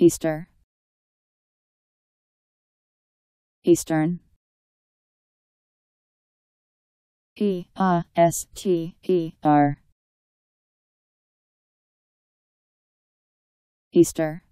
Easter Eastern E A S T E R Easter